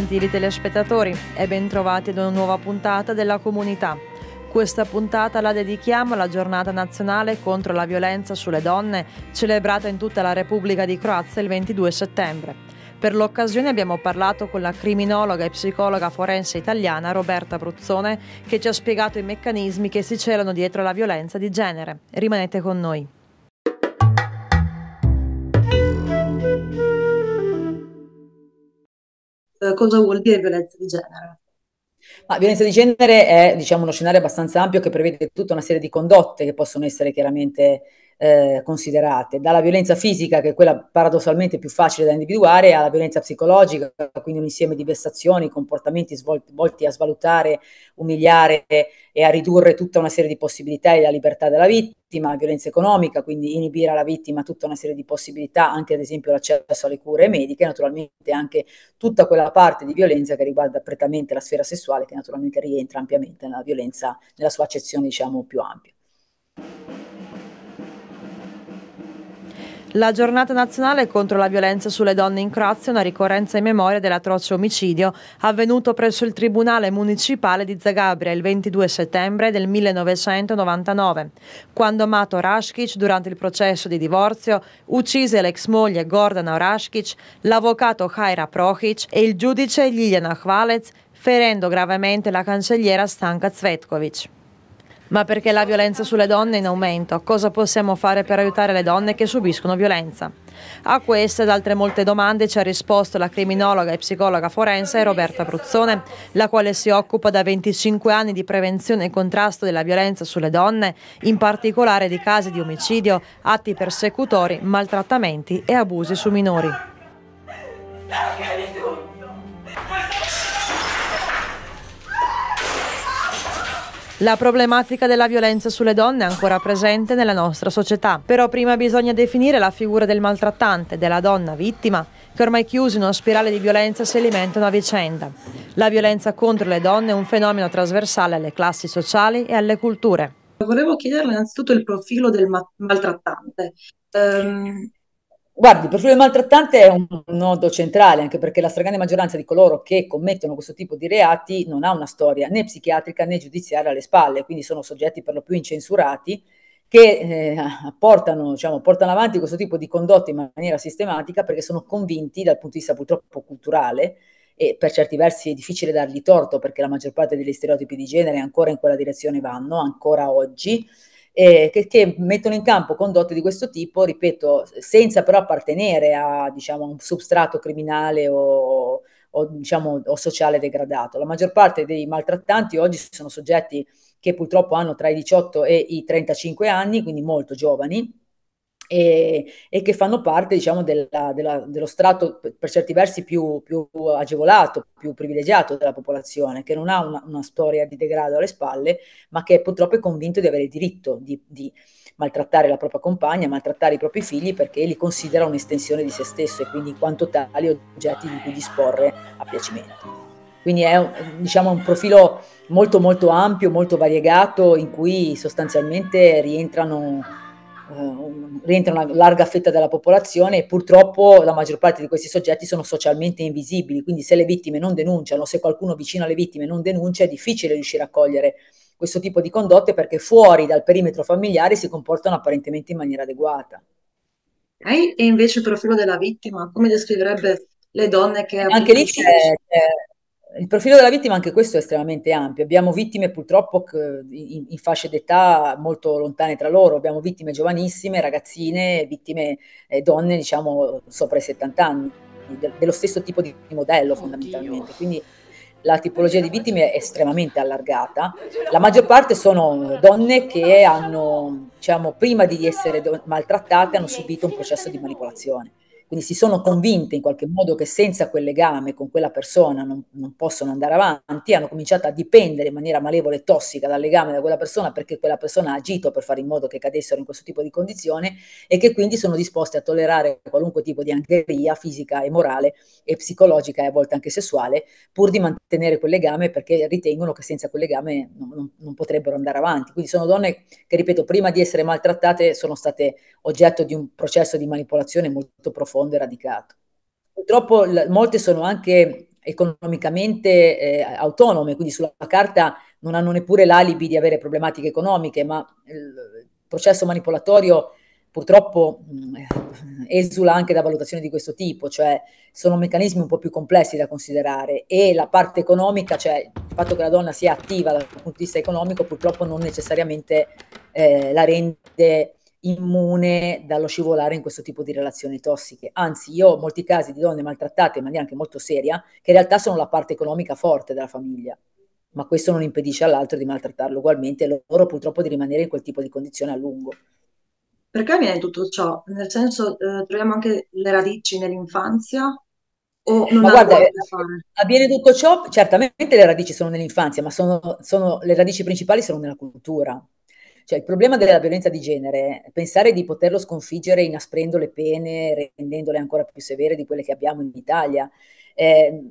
Gentili telespettatori e bentrovati ad una nuova puntata della comunità. Questa puntata la dedichiamo alla giornata nazionale contro la violenza sulle donne, celebrata in tutta la Repubblica di Croazia il 22 settembre. Per l'occasione abbiamo parlato con la criminologa e psicologa forense italiana Roberta Bruzzone, che ci ha spiegato i meccanismi che si celano dietro la violenza di genere. Rimanete con noi. Eh, cosa vuol dire violenza di genere. Ma violenza di genere è diciamo, uno scenario abbastanza ampio che prevede tutta una serie di condotte che possono essere chiaramente eh, considerate, dalla violenza fisica, che è quella paradossalmente più facile da individuare, alla violenza psicologica, quindi un insieme di vessazioni, comportamenti svolti, volti a svalutare, umiliare e a ridurre tutta una serie di possibilità e la libertà della vittima, violenza economica, quindi inibire alla vittima tutta una serie di possibilità, anche ad esempio l'accesso alle cure mediche, naturalmente anche tutta quella parte di violenza che riguarda prettamente la sfera sessuale, che naturalmente rientra ampiamente nella violenza, nella sua accezione diciamo più ampia. La giornata nazionale contro la violenza sulle donne in Croazia è una ricorrenza in memoria dell'atroce omicidio avvenuto presso il Tribunale Municipale di Zagabria il 22 settembre del 1999, quando Mato Raskic, durante il processo di divorzio, uccise l'ex moglie Gordana Raskic, l'avvocato Hajra Prohic e il giudice Ljiljana Hvalec, ferendo gravemente la cancelliera Stanka Cvetkovic ma perché la violenza sulle donne è in aumento. Cosa possiamo fare per aiutare le donne che subiscono violenza? A queste ed altre molte domande ci ha risposto la criminologa e psicologa forense Roberta Bruzzone, la quale si occupa da 25 anni di prevenzione e contrasto della violenza sulle donne, in particolare di casi di omicidio, atti persecutori, maltrattamenti e abusi su minori. La problematica della violenza sulle donne è ancora presente nella nostra società, però prima bisogna definire la figura del maltrattante, della donna vittima, che ormai chiusi in una spirale di violenza si alimenta a vicenda. La violenza contro le donne è un fenomeno trasversale alle classi sociali e alle culture. Volevo chiederle innanzitutto il profilo del maltrattante. Um, Guardi, il profilo maltrattante è un nodo centrale, anche perché la stragrande maggioranza di coloro che commettono questo tipo di reati non ha una storia né psichiatrica né giudiziaria alle spalle, quindi sono soggetti per lo più incensurati che eh, portano, diciamo, portano avanti questo tipo di condotte in maniera sistematica perché sono convinti dal punto di vista purtroppo culturale e per certi versi è difficile dargli torto perché la maggior parte degli stereotipi di genere ancora in quella direzione vanno, ancora oggi, eh, che, che, mettono in campo condotte di questo tipo, ripeto, senza però appartenere a diciamo, un substrato criminale o, o, diciamo, o sociale degradato. La maggior parte dei maltrattanti oggi sono soggetti che purtroppo hanno tra i 18 e i 35 anni, quindi molto giovani, e, e, che fanno parte diciamo, della, della, dello strato per certi versi più, più, agevolato, più privilegiato della popolazione, che non ha una, una, storia di degrado alle spalle, ma che purtroppo è convinto di avere il diritto di, di maltrattare la propria compagna, maltrattare i propri figli perché li considera un'estensione di se stesso e quindi in quanto tali oggetti di cui disporre a piacimento. Quindi è diciamo, un profilo molto molto ampio, molto variegato in cui sostanzialmente rientrano eh, rientra una larga fetta della popolazione e purtroppo la maggior parte di questi soggetti sono socialmente invisibili, quindi se le vittime non denunciano, se qualcuno vicino alle vittime non denuncia, è difficile riuscire a cogliere questo tipo di condotte perché fuori dal perimetro familiare si comportano apparentemente in maniera adeguata. E invece il profilo della vittima, come descriverebbe le donne che... Anche lì c'è, c'è il profilo della vittima, anche questo è estremamente ampio. Abbiamo vittime purtroppo in, in fasce d'età molto lontane tra loro, abbiamo vittime giovanissime, ragazzine, vittime eh, donne, diciamo, sopra i 70 anni, de- dello stesso tipo di modello fondamentalmente. Oddio. Quindi la tipologia di vittime è estremamente allargata. La maggior parte sono donne che hanno, diciamo, prima di essere do- maltrattate, hanno subito un processo di manipolazione quindi si sono convinte in qualche modo che senza quel legame con quella persona non, non, possono andare avanti, hanno cominciato a dipendere in maniera malevole e tossica dal legame da quella persona perché quella persona ha agito per fare in modo che cadessero in questo tipo di condizione e che quindi sono disposte a tollerare qualunque tipo di angheria fisica e morale e psicologica e a volte anche sessuale pur di mantenere quel legame perché ritengono che senza quel legame non, non, non potrebbero andare avanti. Quindi sono donne che, ripeto, prima di essere maltrattate sono state oggetto di un processo di manipolazione molto profondo profondo radicato. Purtroppo molte sono anche economicamente eh, autonome, quindi sulla carta non hanno neppure l'alibi di avere problematiche economiche, ma il processo manipolatorio purtroppo mh, mm, esula anche da valutazioni di questo tipo, cioè sono meccanismi un po' più complessi da considerare e la parte economica, cioè il fatto che la donna sia attiva dal punto di vista economico purtroppo non necessariamente eh, la rende immune dallo scivolare in questo tipo di relazioni tossiche. Anzi, io ho molti casi di donne maltrattate in maniera anche molto seria, che in realtà sono la parte economica forte della famiglia, ma questo non impedisce all'altro di maltrattarlo ugualmente e loro purtroppo di rimanere in quel tipo di condizione a lungo. Perché avviene tutto ciò? Nel senso, eh, troviamo anche le radici nell'infanzia? O non ma guarda, avviene tutto ciò, certamente le radici sono nell'infanzia, ma sono, sono, le radici principali sono nella cultura cioè, il problema della violenza di genere, pensare di poterlo sconfiggere inasprendo le pene, rendendole ancora più severe di quelle che abbiamo in Italia, eh,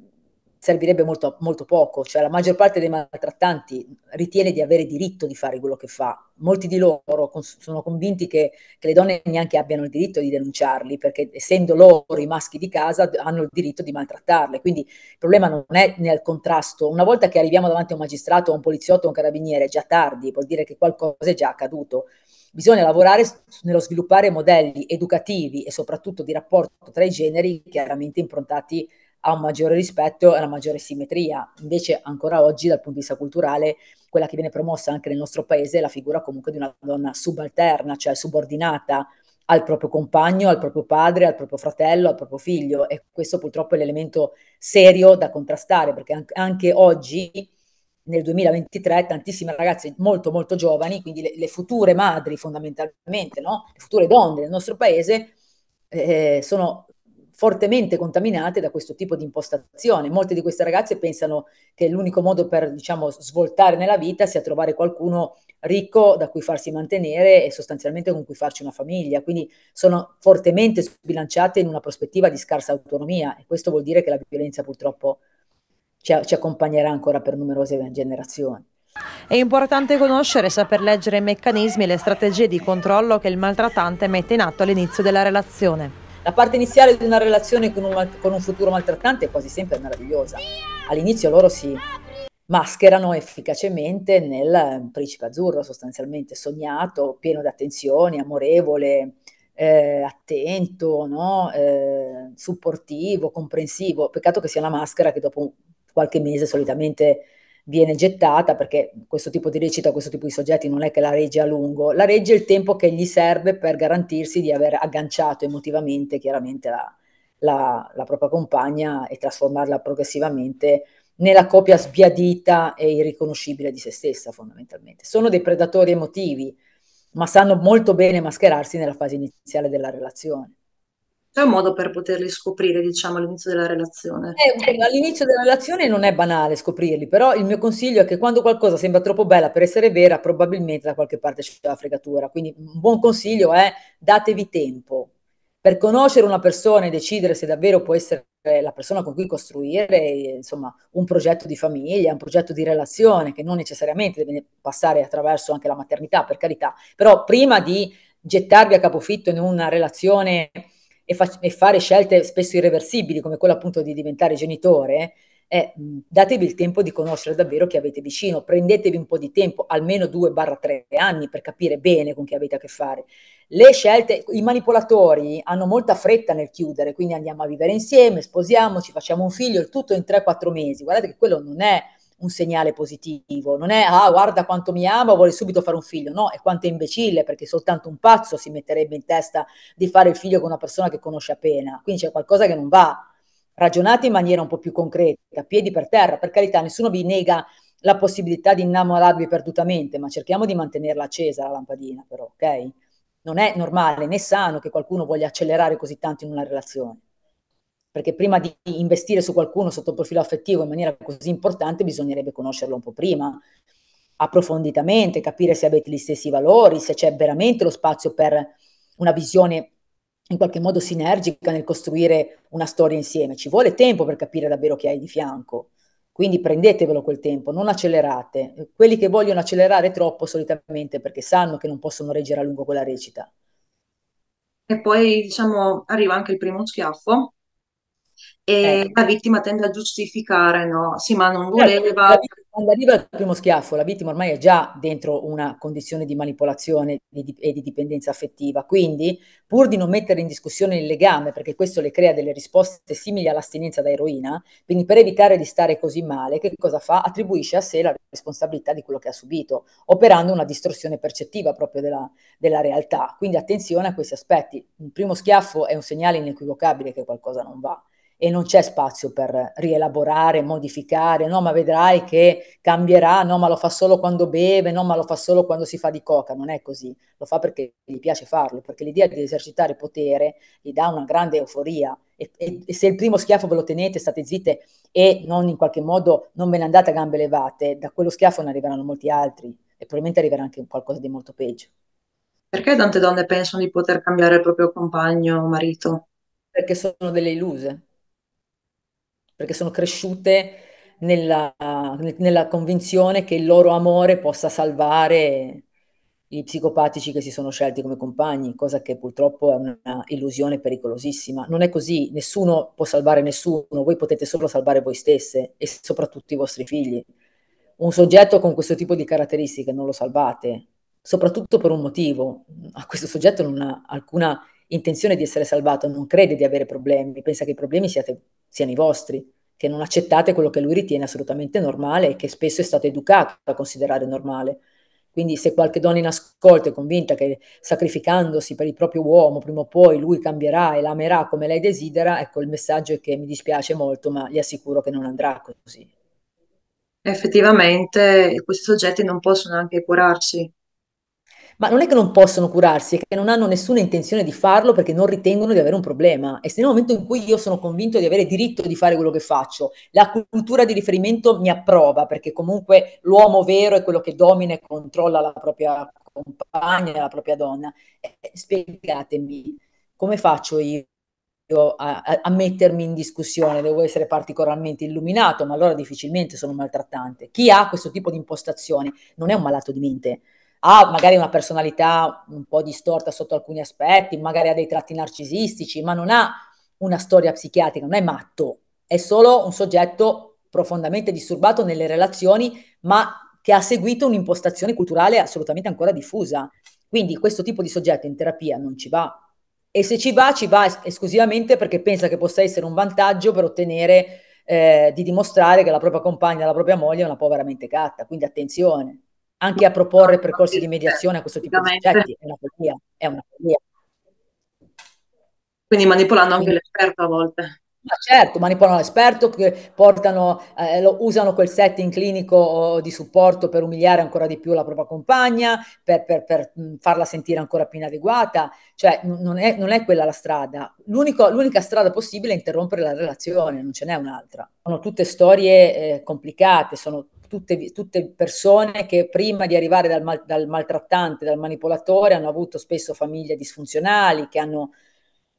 servirebbe molto, molto poco, cioè la maggior parte dei maltrattanti ritiene di avere diritto di fare quello che fa, molti di loro cons- sono convinti che, che, le donne neanche abbiano il diritto di denunciarli, perché essendo loro i maschi di casa hanno il diritto di maltrattarle, quindi il problema non è nel contrasto, una volta che arriviamo davanti a un magistrato, a un poliziotto, a un carabiniere, è già tardi, vuol dire che qualcosa è già accaduto. Bisogna lavorare nello sviluppare modelli educativi e soprattutto di rapporto tra i generi chiaramente improntati ha un maggiore rispetto e una maggiore simmetria. Invece ancora oggi dal punto di vista culturale quella che viene promossa anche nel nostro paese è la figura comunque di una donna subalterna, cioè subordinata al proprio compagno, al proprio padre, al proprio fratello, al proprio figlio e questo purtroppo è l'elemento serio da contrastare perché anche oggi nel 2023 tantissime ragazze molto molto giovani, quindi le, le future madri fondamentalmente, no? le future donne del nostro paese, eh, sono fortemente contaminate da questo tipo di impostazione. Molte di queste ragazze pensano che l'unico modo per, diciamo, svoltare nella vita sia trovare qualcuno ricco da cui farsi mantenere e sostanzialmente con cui farci una famiglia. Quindi sono fortemente sbilanciate in una prospettiva di scarsa autonomia e questo vuol dire che la violenza purtroppo ci, ci accompagnerà ancora per numerose generazioni. È importante conoscere e saper leggere i meccanismi e le strategie di controllo che il maltrattante mette in atto all'inizio della relazione. La parte iniziale di una relazione con un, con un futuro maltrattante è quasi sempre meravigliosa. All'inizio loro si mascherano efficacemente nel principe azzurro, sostanzialmente sognato, pieno di attenzioni, amorevole, eh, attento, no? eh, supportivo, comprensivo. Peccato che sia una maschera che dopo qualche mese solitamente viene gettata perché questo tipo di recita, questo tipo di soggetti non è che la regge a lungo, la regge il tempo che gli serve per garantirsi di aver agganciato emotivamente chiaramente la, la, la propria compagna e trasformarla progressivamente nella copia sbiadita e irriconoscibile di se stessa fondamentalmente. Sono dei predatori emotivi, ma sanno molto bene mascherarsi nella fase iniziale della relazione. C'è un modo per poterli scoprire, diciamo, all'inizio della relazione? Eh, all'inizio della relazione non è banale scoprirli, però il mio consiglio è che quando qualcosa sembra troppo bella per essere vera, probabilmente da qualche parte c'è la fregatura. Quindi un buon consiglio è datevi tempo. Per conoscere una persona e decidere se davvero può essere la persona con cui costruire eh, insomma, un progetto di famiglia, un progetto di relazione che non necessariamente deve passare attraverso anche la maternità, per carità, però prima di gettarvi a capofitto in una relazione e, fa- e fare scelte spesso irreversibili, come quella appunto di diventare genitore, è datevi il tempo di conoscere davvero chi avete vicino, prendetevi un po' di tempo, almeno 2-3 anni per capire bene con chi avete a che fare. Le scelte, i manipolatori hanno molta fretta nel chiudere, quindi andiamo a vivere insieme, sposiamoci, facciamo un figlio, il tutto in 3-4 mesi. Guardate che quello non è un segnale positivo, non è ah guarda quanto mi ama, vuole subito fare un figlio, no, è quanto è imbecille perché soltanto un pazzo si metterebbe in testa di fare il figlio con una persona che conosce appena, quindi c'è qualcosa che non va. Ragionate in maniera un po' più concreta, piedi per terra, per carità, nessuno vi nega la possibilità di innamorarvi perdutamente, ma cerchiamo di mantenerla accesa la lampadina, però, ok? Non è normale né sano che qualcuno voglia accelerare così tanto in una relazione perché prima di investire su qualcuno sotto profilo affettivo in maniera così importante bisognerebbe conoscerlo un po' prima, approfonditamente, capire se avete gli stessi valori, se c'è veramente lo spazio per una visione in qualche modo sinergica nel costruire una storia insieme. Ci vuole tempo per capire davvero chi hai di fianco. Quindi prendetevelo quel tempo, non accelerate. Quelli che vogliono accelerare troppo solitamente perché sanno che non possono reggere a lungo quella recita. E poi, diciamo, arriva anche il primo schiaffo, e eh. la vittima tende a giustificare, no, sì ma non certo, voleva... quando arriva il primo schiaffo, la vittima ormai è già dentro una condizione di manipolazione e di dipendenza affettiva, quindi pur di non mettere in discussione il legame, perché questo le crea delle risposte simili all'astinenza da eroina, quindi per evitare di stare così male, che cosa fa? Attribuisce a sé la responsabilità di quello che ha subito, operando una distorsione percettiva proprio della, della realtà. Quindi attenzione a questi aspetti. Un primo schiaffo è un segnale inequivocabile che qualcosa non va e non c'è spazio per rielaborare, modificare, no ma vedrai che cambierà, no ma lo fa solo quando beve, no ma lo fa solo quando si fa di coca, non è così, lo fa perché gli piace farlo, perché l'idea di esercitare potere gli dà una grande euforia e, e, e se il primo schiaffo ve lo tenete, state zitte e non in qualche modo non ve ne andate a gambe levate, da quello schiaffo ne arriveranno molti altri e probabilmente arriverà anche qualcosa di molto peggio. Perché tante donne pensano di poter cambiare il proprio compagno o marito? Perché sono delle illuse perché sono cresciute nella, nella, convinzione che il loro amore possa salvare i psicopatici che si sono scelti come compagni, cosa che purtroppo è un'illusione pericolosissima. Non è così, nessuno può salvare nessuno, voi potete solo salvare voi stesse e soprattutto i vostri figli. Un soggetto con questo tipo di caratteristiche non lo salvate, soprattutto per un motivo. A questo soggetto non ha alcuna intenzione di essere salvato, non crede di avere problemi, pensa che i problemi siate, siano i vostri, che non accettate quello che lui ritiene assolutamente normale e che spesso è stato educato a considerare normale. Quindi se qualche donna in ascolto è convinta che sacrificandosi per il proprio uomo, prima o poi lui cambierà e l'amerà come lei desidera, ecco il messaggio è che mi dispiace molto, ma gli assicuro che non andrà così. Effettivamente questi soggetti non possono anche curarsi, ma non è che non possono curarsi, è che non hanno nessuna intenzione di farlo perché non ritengono di avere un problema. E se nel momento in cui io sono convinto di avere diritto di fare quello che faccio, la cultura di riferimento mi approva perché comunque l'uomo vero è quello che domina e controlla la propria compagna, la propria donna. Eh, spiegatemi come faccio io a, a, a, mettermi in discussione, devo essere particolarmente illuminato, ma allora difficilmente sono un maltrattante. Chi ha questo tipo di impostazione non è un malato di mente, ha magari una personalità un po' distorta sotto alcuni aspetti, magari ha dei tratti narcisistici, ma non ha una storia psichiatrica, non è matto, è solo un soggetto profondamente disturbato nelle relazioni, ma che ha seguito un'impostazione culturale assolutamente ancora diffusa. Quindi questo tipo di soggetto in terapia non ci va. E se ci va, ci va esclusivamente perché pensa che possa essere un vantaggio per ottenere, eh, di dimostrare che la propria compagna, la propria moglie è una povera mente catta. Quindi attenzione anche a proporre percorsi di mediazione a questo tipo di soggetti è una follia, è una follia. Quindi manipolando anche Quindi, l'esperto a volte. Ma certo, manipolano l'esperto, che portano, eh, lo, usano quel setting clinico oh, di supporto per umiliare ancora di più la propria compagna, per, per, per farla sentire ancora più inadeguata. Cioè, non è, non è quella la strada. L'unico, l'unica strada possibile è interrompere la relazione, non ce n'è un'altra. Sono tutte storie eh, complicate, sono tutte, tutte persone che prima di arrivare dal, mal, dal, maltrattante, dal manipolatore, hanno avuto spesso famiglie disfunzionali, che hanno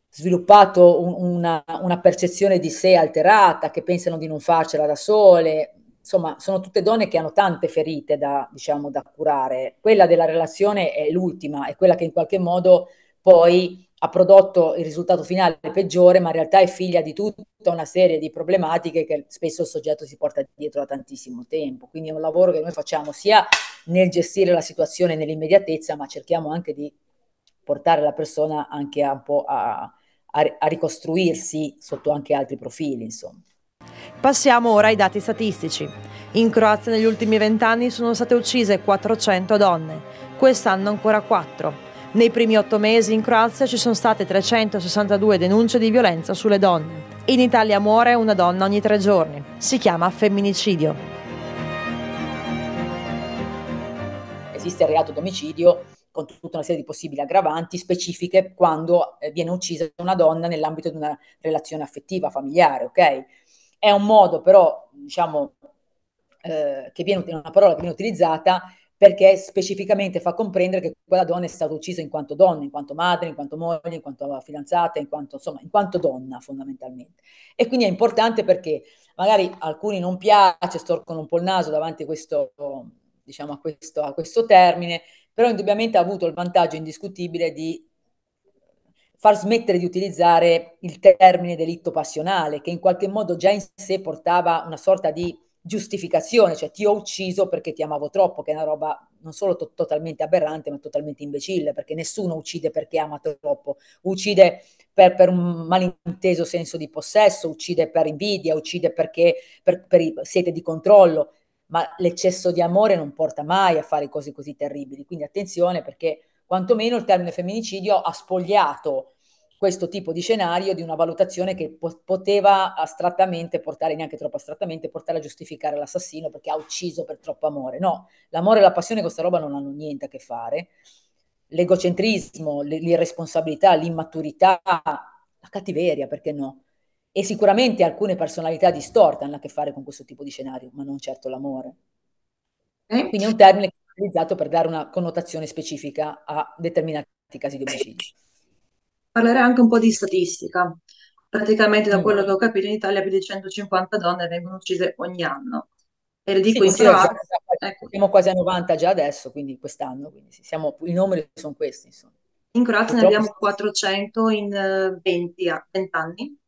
sviluppato un, una, una percezione di sé alterata, che pensano di non farcela da sole, insomma, sono tutte donne che hanno tante ferite da, diciamo, da curare. Quella della relazione è l'ultima, è quella che in qualche modo poi ha prodotto il risultato finale peggiore, ma in realtà è figlia di tutta una serie di problematiche che spesso il soggetto si porta dietro da tantissimo tempo. Quindi è un lavoro che noi facciamo sia nel gestire la situazione nell'immediatezza, ma cerchiamo anche di portare la persona anche a, a, a, a ricostruirsi sotto anche altri profili, insomma. Passiamo ora ai dati statistici. In Croazia negli ultimi vent'anni sono state uccise 400 donne, quest'anno ancora 4 nei primi otto mesi in Croazia ci sono state 362 denunce di violenza sulle donne. In Italia muore una donna ogni tre giorni. Si chiama femminicidio. Esiste il reato d'omicidio con tutta una serie di possibili aggravanti specifiche quando eh, viene uccisa una donna nell'ambito di una relazione affettiva, familiare, ok? È un modo però, diciamo, eh, che viene, una parola che viene utilizzata perché specificamente fa comprendere che quella donna è stata uccisa in quanto donna, in quanto madre, in quanto moglie, in quanto fidanzata, in quanto, insomma, in quanto donna fondamentalmente. E quindi è importante perché magari alcuni non piace, storcono un po' il naso davanti a questo, diciamo, a questo, a questo termine, però indubbiamente ha avuto il vantaggio indiscutibile di far smettere di utilizzare il termine delitto passionale, che in qualche modo già in sé portava una sorta di giustificazione, cioè ti ho ucciso perché ti amavo troppo, che è una roba non solo to- totalmente aberrante, ma totalmente imbecille, perché nessuno uccide perché ama troppo, uccide per, per un malinteso senso di possesso, uccide per invidia, uccide perché per, per sete di controllo, ma l'eccesso di amore non porta mai a fare cose così terribili. Quindi attenzione perché quantomeno il termine femminicidio ha spogliato questo tipo di scenario di una valutazione che po- poteva astrattamente portare, neanche troppo astrattamente, portare a giustificare l'assassino perché ha ucciso per troppo amore. No, l'amore e la passione con questa roba non hanno niente a che fare. L'egocentrismo, l- l'irresponsabilità, l'immaturità, la cattiveria, perché no? E sicuramente alcune personalità distorte hanno a che fare con questo tipo di scenario, ma non certo l'amore. Eh? Quindi è un termine che è utilizzato per dare una connotazione specifica a determinati casi di omicidio parlerei anche un po' di statistica. Praticamente da mm. quello che ho capito in Italia più di 150 donne vengono uccise ogni anno. E le dico sì, in generale... Ecco. Siamo quasi a 90 già adesso, quindi quest'anno, quindi siamo, i numeri sono questi. Insomma. In Croazia Purtroppo... ne abbiamo 400 in 20, 20 anni,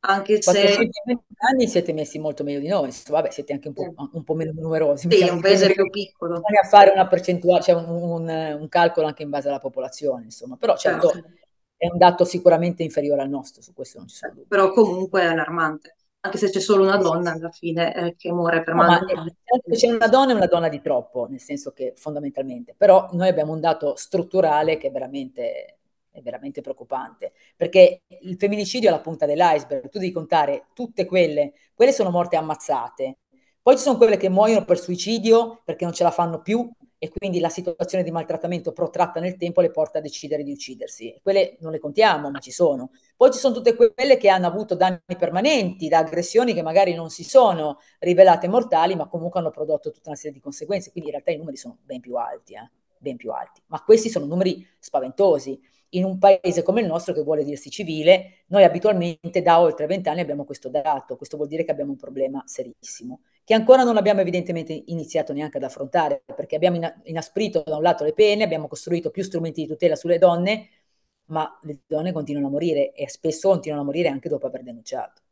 anche se... in 20 anni siete messi molto meglio di noi, vabbè siete anche un po', un po meno numerosi. Sì, è un paese più piccolo. Bisogna fare una percentuale, cioè un, un, un, calcolo anche in base alla popolazione, insomma, però certo, certo è un dato sicuramente inferiore al nostro, su questo non ci sono dubbi. Però comunque è allarmante, anche se c'è solo una donna alla fine eh, che muore per no, mano. Certo c'è una donna è una donna di troppo, nel senso che fondamentalmente, però noi abbiamo un dato strutturale che è veramente, è veramente preoccupante, perché il femminicidio è la punta dell'iceberg, tu devi contare tutte quelle, quelle sono morte ammazzate, poi ci sono quelle che muoiono per suicidio perché non ce la fanno più e quindi la situazione di maltrattamento protratta nel tempo le porta a decidere di uccidersi. Quelle non le contiamo, ma ci sono. Poi ci sono tutte quelle che hanno avuto danni permanenti da aggressioni che magari non si sono rivelate mortali, ma comunque hanno prodotto tutta una serie di conseguenze. Quindi in realtà i numeri sono ben più alti, eh? ben più alti. Ma questi sono numeri spaventosi in un paese come il nostro che vuole dirsi civile, noi abitualmente da oltre vent'anni abbiamo questo dato, questo vuol dire che abbiamo un problema serissimo, che ancora non abbiamo evidentemente iniziato neanche ad affrontare, perché abbiamo inasprito da un lato le pene, abbiamo costruito più strumenti di tutela sulle donne, ma le donne continuano a morire e spesso continuano a morire anche dopo aver denunciato.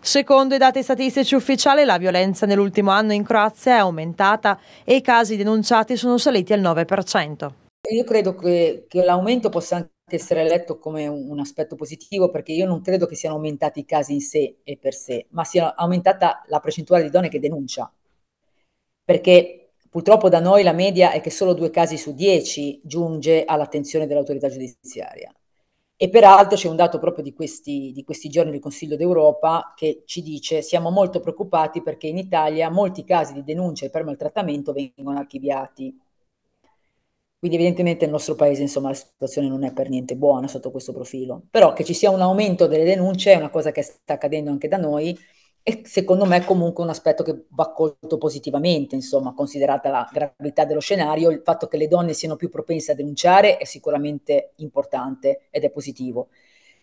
Secondo i dati statistici ufficiali la violenza nell'ultimo anno in Croazia è aumentata e i casi denunciati sono saliti al 9% io credo che, che l'aumento possa anche essere letto come un, un, aspetto positivo perché io non credo che siano aumentati i casi in sé e per sé, ma sia aumentata la percentuale di donne che denuncia. Perché purtroppo da noi la media è che solo due casi su dieci giunge all'attenzione dell'autorità giudiziaria. E peraltro c'è un dato proprio di questi, di questi giorni del Consiglio d'Europa che ci dice siamo molto preoccupati perché in Italia molti casi di denunce per maltrattamento vengono archiviati quindi evidentemente nel nostro paese insomma, la situazione non è per niente buona sotto questo profilo, però che ci sia un aumento delle denunce è una cosa che sta accadendo anche da noi e secondo me è comunque un aspetto che va colto positivamente, insomma, considerata la gravità dello scenario, il fatto che le donne siano più propense a denunciare è sicuramente importante ed è positivo.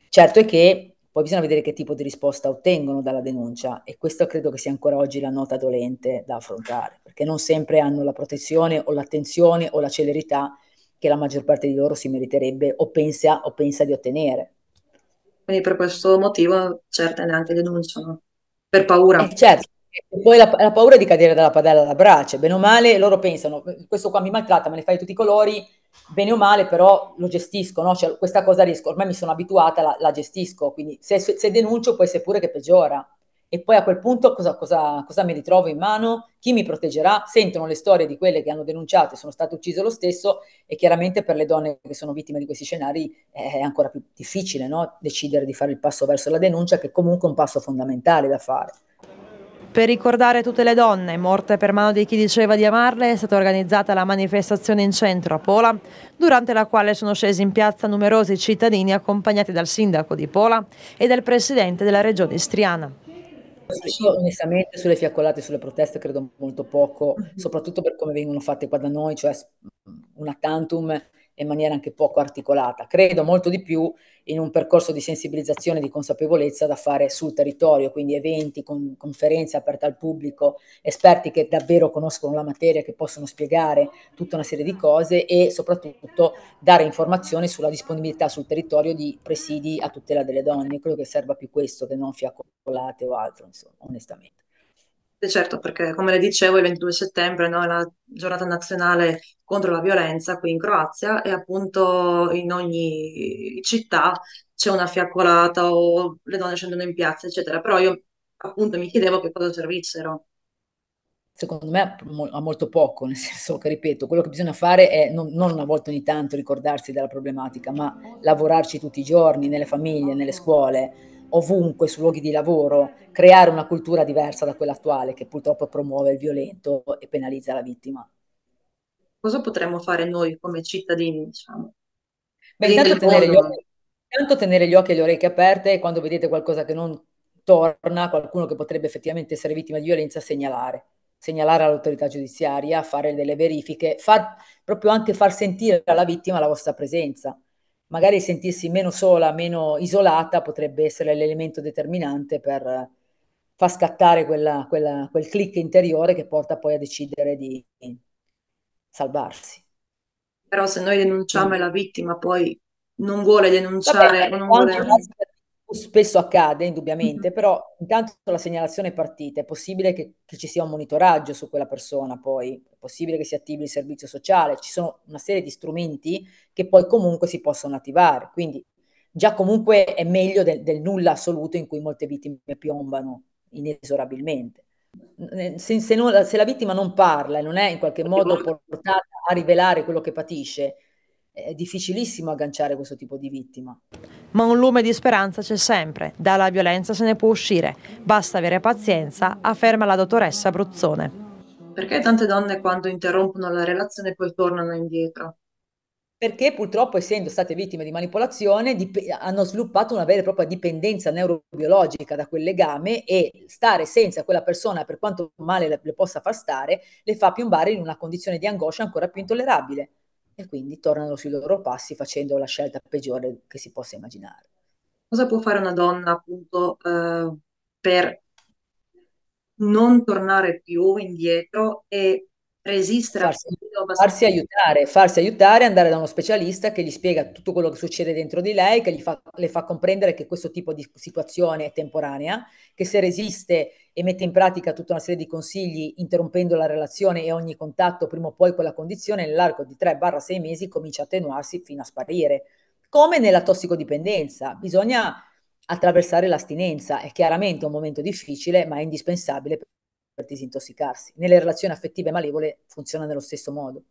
Certo è che poi bisogna vedere che tipo di risposta ottengono dalla denuncia e questa credo che sia ancora oggi la nota dolente da affrontare, perché non sempre hanno la protezione o l'attenzione o la celerità che la maggior parte di loro si meriterebbe o pensa, o pensa di ottenere. Quindi per questo motivo certe neanche denunciano, per paura. Eh, certo, e poi la, la, paura di cadere dalla padella alla brace, bene o male loro pensano questo qua mi maltratta, me ne fai tutti i colori, bene o male però lo gestisco, no? cioè, questa cosa riesco, ormai mi sono abituata, la, la gestisco, quindi se, se denuncio può essere pure che peggiora. E poi a quel punto cosa, cosa, cosa, mi ritrovo in mano? Chi mi proteggerà? Sentono le storie di quelle che hanno denunciato e sono state uccise lo stesso e chiaramente per le donne che sono vittime di questi scenari è ancora più difficile no? decidere di fare il passo verso la denuncia che è comunque un passo fondamentale da fare. Per ricordare tutte le donne morte per mano di chi diceva di amarle è stata organizzata la manifestazione in centro a Pola, durante la quale sono scesi in piazza numerosi cittadini accompagnati dal sindaco di Pola e dal presidente della regione istriana. Io onestamente sulle fiaccolate, e sulle proteste credo molto poco, soprattutto per come vengono fatte qua da noi, cioè una tantum in maniera anche poco articolata. Credo molto di più in un percorso di sensibilizzazione e di consapevolezza da fare sul territorio, quindi eventi, con, conferenze aperte al pubblico, esperti che davvero conoscono la materia, che possono spiegare tutta una serie di cose e soprattutto dare informazioni sulla disponibilità sul territorio di presidi a tutela delle donne. Credo che serva più questo che non fiaccolate o altro, insomma, onestamente. E eh, certo, perché come le dicevo, il 22 settembre no, è la giornata nazionale contro la violenza qui in Croazia e appunto in ogni città c'è una fiaccolata o le donne scendono in piazza, eccetera. Però io appunto mi chiedevo che cosa servissero secondo me a molto poco, nel senso che, ripeto, quello che bisogna fare è non, non, una volta ogni tanto ricordarsi della problematica, ma lavorarci tutti i giorni, nelle famiglie, nelle scuole, ovunque sui luoghi di lavoro, creare una cultura diversa da quella attuale che purtroppo promuove il violento e penalizza la vittima. Cosa potremmo fare noi come cittadini, diciamo? Beh, intanto tenere, occhi, intanto tenere, gli occhi, e le orecchie aperte e quando vedete qualcosa che non torna, qualcuno che potrebbe effettivamente essere vittima di violenza, segnalare. Segnalare all'autorità giudiziaria, fare delle verifiche, far, proprio anche far sentire alla vittima la vostra presenza magari sentirsi meno sola, meno isolata, potrebbe essere l'elemento determinante per far scattare quella, quella, quel click interiore che porta poi a decidere di salvarsi. Però se noi denunciamo e mm. la vittima poi non vuole denunciare Vabbè, o non vuole... Spesso accade, indubbiamente, però intanto la segnalazione è partita, è possibile che, che, ci sia un monitoraggio su quella persona, poi è possibile che si attivi il servizio sociale, ci sono una serie di strumenti che poi comunque si possono attivare, quindi già comunque è meglio del, del nulla assoluto in cui molte vittime piombano inesorabilmente. Se, se, non, se, la vittima non parla e non è in qualche modo portata a rivelare quello che patisce, è difficilissimo agganciare questo tipo di vittima ma un lume di speranza c'è sempre, dalla violenza se ne può uscire, basta avere pazienza, afferma la dottoressa Bruzzone. Perché tante donne quando interrompono la relazione poi tornano indietro? Perché purtroppo essendo state vittime di manipolazione hanno sviluppato una vera e propria dipendenza neurobiologica da quel legame e stare senza quella persona per quanto male le, le possa far stare le fa piombare in una condizione di angoscia ancora più intollerabile e quindi tornano sui loro passi facendo la scelta peggiore che si possa immaginare. Cosa può fare una donna appunto eh, per non tornare più indietro e resistere farsi, farsi aiutare, farsi aiutare, andare da uno specialista che gli spiega tutto quello che succede dentro di lei, che fa, le fa comprendere che questo tipo di situazione è temporanea, che se resiste e mette in pratica tutta una serie di consigli interrompendo la relazione e ogni contatto, prima o poi quella condizione nell'arco di 3-6 mesi comincia a attenuarsi fino a sparire. Come nella tossicodipendenza, bisogna attraversare l'astinenza, è chiaramente un momento difficile ma è indispensabile per disintossicarsi. Nelle relazioni affettive malevole funziona nello stesso modo.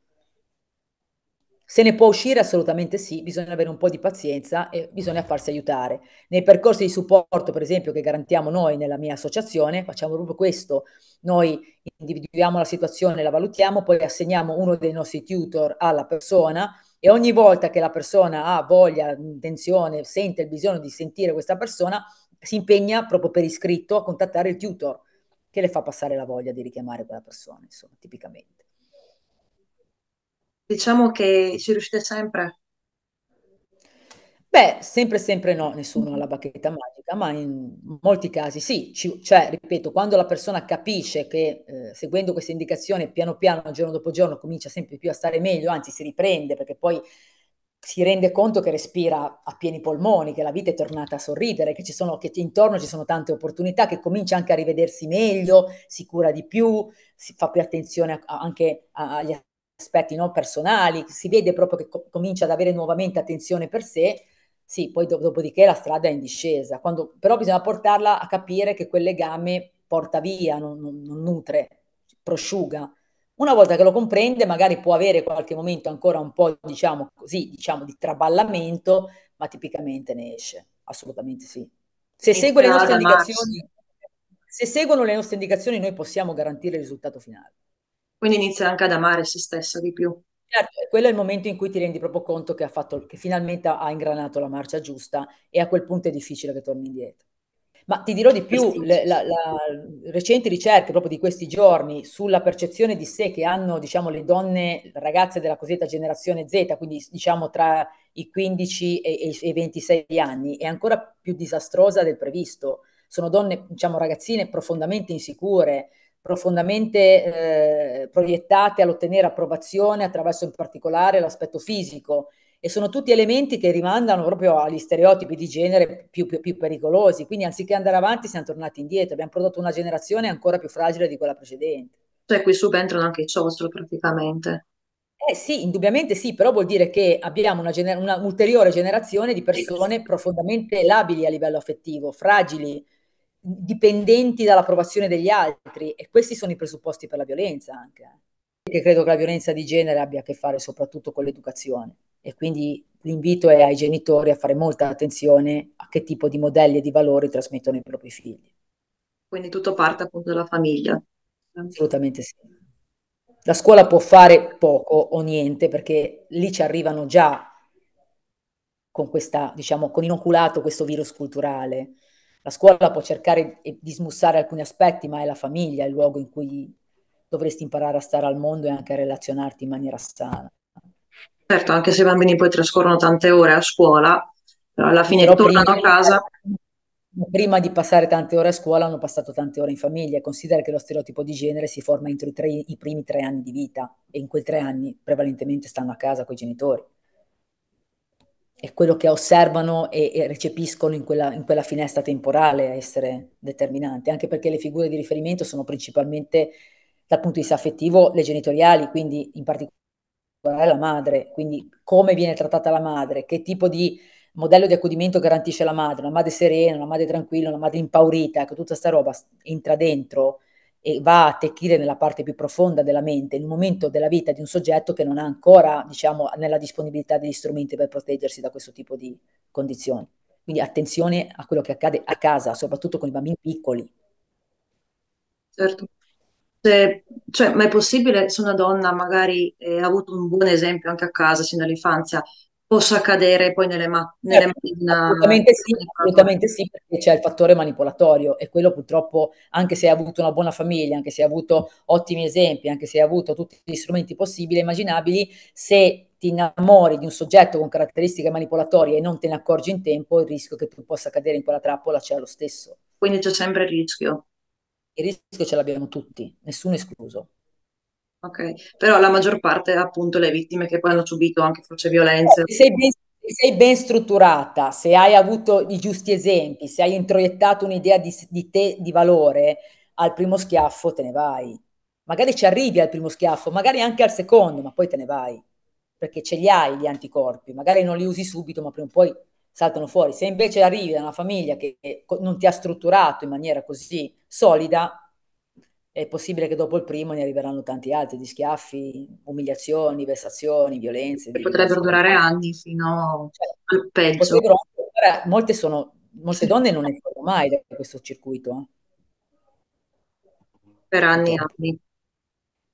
Se ne può uscire? Assolutamente sì, bisogna avere un po' di pazienza e bisogna farsi aiutare. Nei percorsi di supporto, per esempio, che garantiamo noi nella mia associazione, facciamo proprio questo. Noi individuiamo la situazione, la valutiamo, poi assegniamo uno dei nostri tutor alla persona e ogni volta che la persona ha voglia, intenzione, sente il bisogno di sentire questa persona, si impegna proprio per iscritto a contattare il tutor che le fa passare la voglia di richiamare quella persona, insomma, tipicamente. Diciamo che ci riuscite sempre. Beh, sempre sempre no, nessuno ha la bacchetta magica, ma in molti casi sì, ci, cioè, ripeto, quando la persona capisce che eh, seguendo questa indicazione piano piano, giorno dopo giorno, comincia sempre più a stare meglio, anzi si riprende perché poi si rende conto che respira a pieni polmoni, che la vita è tornata a sorridere, che, ci sono, che intorno ci sono tante opportunità, che comincia anche a rivedersi meglio, si cura di più, si fa più attenzione a, anche agli aspetti no, personali, si vede proprio che co- comincia ad avere nuovamente attenzione per sé, sì, poi do- dopodiché la strada è in discesa, Quando, però bisogna portarla a capire che quel legame porta via, non, non, non nutre, prosciuga una volta che lo comprende, magari può avere qualche momento ancora un po', diciamo così, diciamo di traballamento, ma tipicamente ne esce, assolutamente sì. Se segue le nostre indicazioni, se seguono le nostre indicazioni, noi possiamo garantire il risultato finale. Quindi inizia anche ad amare se stessa di più. Certo, quello è il momento in cui ti rendi proprio conto che, fatto, che finalmente ha ingranato la marcia giusta e a quel punto è difficile che torni indietro. Ma ti dirò di più, le la, la, recenti ricerche proprio di questi giorni sulla percezione di sé che hanno diciamo, le donne, ragazze della cosiddetta generazione Z, quindi diciamo tra i 15 e, e i 26 anni, è ancora più disastrosa del previsto. Sono donne, diciamo ragazzine, profondamente insicure, profondamente eh, proiettate all'ottenere approvazione attraverso in particolare l'aspetto fisico e sono tutti elementi che rimandano proprio agli stereotipi di genere più, più, più pericolosi, quindi anziché andare avanti siamo tornati indietro, abbiamo prodotto una generazione ancora più fragile di quella precedente. Cioè qui subentrano anche i ciostro praticamente. Eh sì, indubbiamente sì, però vuol dire che abbiamo un'ulteriore gener- una generazione di persone profondamente labili a livello affettivo, fragili, dipendenti dall'approvazione degli altri e questi sono i presupposti per la violenza anche. Eh. Che credo che la violenza di genere abbia a che fare soprattutto con l'educazione e quindi l'invito è ai genitori a fare molta attenzione a che tipo di modelli e di valori trasmettono i propri figli. Quindi tutto parte appunto dalla famiglia. Assolutamente sì. La scuola può fare poco o niente perché lì ci arrivano già con questa, diciamo, con inoculato questo virus culturale. La scuola può cercare di smussare alcuni aspetti, ma è la famiglia il luogo in cui dovresti imparare a stare al mondo e anche a relazionarti in maniera sana. Certo, anche se i bambini poi trascorrono tante ore a scuola, però alla fine però tornano prima, a casa. Prima di passare tante ore a scuola hanno passato tante ore in famiglia. Considera che lo stereotipo di genere si forma entro i, tre, i primi tre anni di vita e in quei tre anni prevalentemente stanno a casa con i genitori. È quello che osservano e, e recepiscono in quella, in quella finestra temporale a essere determinante, anche perché le figure di riferimento sono principalmente dal punto di vista affettivo le genitoriali, quindi in particolare è la madre, quindi come viene trattata la madre, che tipo di modello di accudimento garantisce la madre, una madre serena, una madre tranquilla, una madre impaurita, ecco, tutta sta roba entra dentro e va a tecchire nella parte più profonda della mente, nel momento della vita di un soggetto che non ha ancora, diciamo, nella disponibilità degli strumenti per proteggersi da questo tipo di condizioni. Quindi attenzione a quello che accade a casa, soprattutto con i bambini piccoli. Certo se, cioè, ma è possibile se una donna magari eh, ha avuto un buon esempio anche a casa, sin dall'infanzia, possa cadere poi nelle, ma- nelle eh, mani una... Assolutamente sì, assolutamente sì, perché c'è il fattore manipolatorio e quello purtroppo, anche se hai avuto una buona famiglia, anche se hai avuto ottimi esempi, anche se hai avuto tutti gli strumenti possibili e immaginabili, se ti innamori di un soggetto con caratteristiche manipolatorie e non te ne accorgi in tempo, il rischio che tu possa cadere in quella trappola c'è lo stesso. Quindi c'è sempre il rischio. Il rischio ce l'abbiamo tutti, nessuno escluso. Ok, però la maggior parte appunto le vittime che poi hanno subito anche forse violenze. Eh, sei ben, sei ben strutturata, se hai avuto i giusti esempi, se hai introiettato un'idea di, di te di valore, al primo schiaffo te ne vai. Magari ci arrivi al primo schiaffo, magari anche al secondo, ma poi te ne vai perché ce li hai gli anticorpi, magari non li usi subito, ma prima o poi saltano fuori. Se invece arrivi da una famiglia che non ti ha strutturato in maniera così solida, è possibile che dopo il primo ne arriveranno tanti altri di schiaffi, umiliazioni, vessazioni, violenze. Che potrebbero durare anni fino cioè, al peggio. Molte, sono, molte sì. donne non escono mai da questo circuito. Eh. Per anni e certo. anni.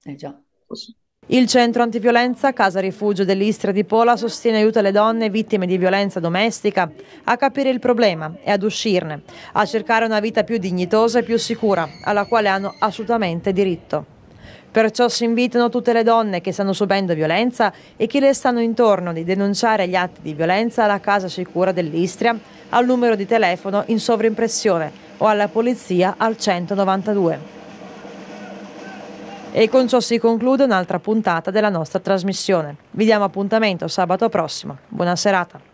Eh già. Così. Il centro antiviolenza Casa Rifugio dell'Istria di Pola sostiene e aiuta le donne vittime di violenza domestica a capire il problema e ad uscirne, a cercare una vita più dignitosa e più sicura, alla quale hanno assolutamente diritto. Perciò si invitano tutte le donne che stanno subendo violenza e chi le stanno intorno di denunciare gli atti di violenza alla Casa Sicura dell'Istria al numero di telefono in sovrimpressione o alla polizia al 192. E con ciò si conclude un'altra puntata della nostra trasmissione. Vi diamo appuntamento sabato prossimo. Buona serata.